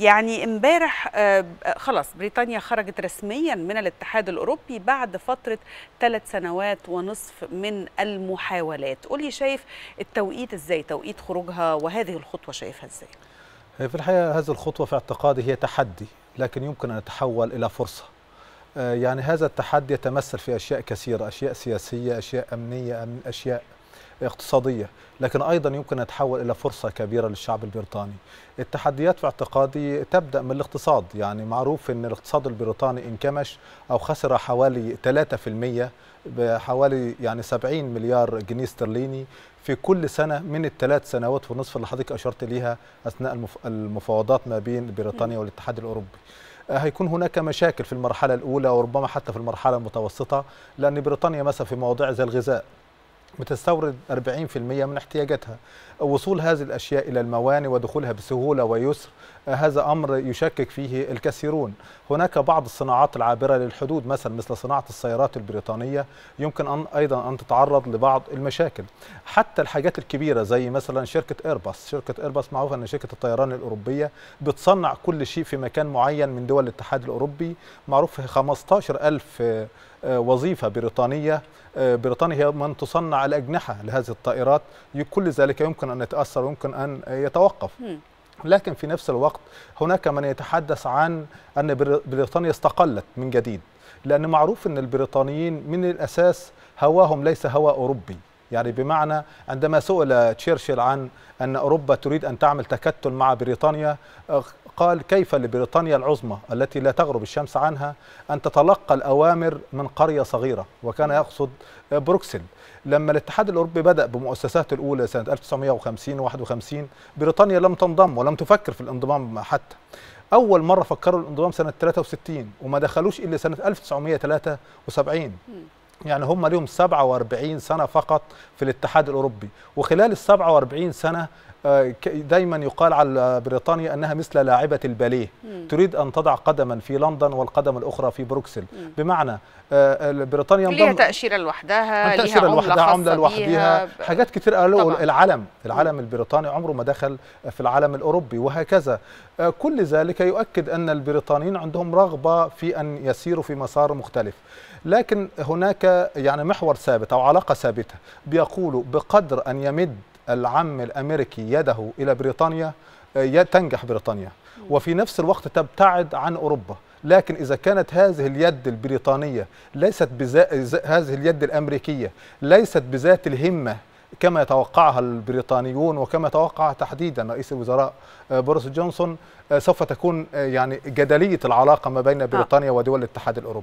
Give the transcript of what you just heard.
يعني امبارح آه، خلاص بريطانيا خرجت رسميا من الاتحاد الاوروبي بعد فتره ثلاث سنوات ونصف من المحاولات قولي شايف التوقيت ازاي توقيت خروجها وهذه الخطوه شايفها ازاي آه، في الحقيقه هذه الخطوه في اعتقادي هي تحدي لكن يمكن ان تتحول الى فرصه آه، يعني هذا التحدي يتمثل في اشياء كثيره اشياء سياسيه اشياء امنيه أشياء اقتصادية لكن أيضا يمكن أن يتحول إلى فرصة كبيرة للشعب البريطاني التحديات في اعتقادي تبدأ من الاقتصاد يعني معروف أن الاقتصاد البريطاني انكمش أو خسر حوالي 3% بحوالي يعني 70 مليار جنيه استرليني في كل سنة من الثلاث سنوات ونصف اللي حضرتك أشرت ليها أثناء المفاوضات ما بين بريطانيا والاتحاد الأوروبي آه، هيكون هناك مشاكل في المرحلة الأولى وربما حتى في المرحلة المتوسطة لأن بريطانيا مثلا في مواضيع زي الغذاء بتستورد 40% من احتياجاتها وصول هذه الأشياء إلى الموانئ ودخولها بسهولة ويسر هذا أمر يشكك فيه الكثيرون هناك بعض الصناعات العابرة للحدود مثلا مثل صناعة السيارات البريطانية يمكن أن أيضا أن تتعرض لبعض المشاكل حتى الحاجات الكبيرة زي مثلا شركة إيرباص شركة إيرباص معروفة أن شركة الطيران الأوروبية بتصنع كل شيء في مكان معين من دول الاتحاد الأوروبي معروف 15 ألف وظيفة بريطانية آه، بريطانيا هي من تصنع الأجنحة لهذه الطائرات كل ذلك يمكن أن يتأثر ويمكن أن يتوقف لكن في نفس الوقت هناك من يتحدث عن أن بريطانيا استقلت من جديد لأن معروف أن البريطانيين من الأساس هواهم ليس هوا أوروبي يعني بمعنى عندما سئل تشرشل عن أن أوروبا تريد أن تعمل تكتل مع بريطانيا آه، قال كيف لبريطانيا العظمى التي لا تغرب الشمس عنها أن تتلقى الأوامر من قرية صغيرة وكان يقصد آه، بروكسل لما الاتحاد الأوروبي بدأ بمؤسساته الأولى سنة 1950 51 بريطانيا لم تنضم ولم تفكر في الانضمام حتى أول مرة فكروا الانضمام سنة 63 وما دخلوش إلا سنة 1973 يعني هم ليهم 47 سنة فقط في الاتحاد الأوروبي وخلال ال 47 سنة آه، دايما يقال على بريطانيا أنها مثل لاعبة الباليه تريد أن تضع قدما في لندن والقدم الأخرى في بروكسل بمعنى آه، بريطانيا ليها تأشيرة لوحدها عملة لوحدها عملة لوحدها حاجات كتير قالوا العلم العلم البريطاني عمره ما دخل في العلم الأوروبي وهكذا آه، كل ذلك يؤكد أن البريطانيين عندهم رغبة في أن يسيروا في مسار مختلف لكن هناك يعني محور ثابت أو علاقة ثابتة بيقولوا بقدر أن يمد العم الامريكي يده الى بريطانيا آه، تنجح بريطانيا وفي نفس الوقت تبتعد عن اوروبا لكن إذا كانت هذه اليد البريطانية ليست بذات هذه اليد الأمريكية ليست بذات الهمة كما يتوقعها البريطانيون وكما توقع تحديدا رئيس الوزراء آه، بوريس جونسون آه، سوف تكون يعني جدلية العلاقة ما بين بريطانيا ودول الاتحاد الأوروبي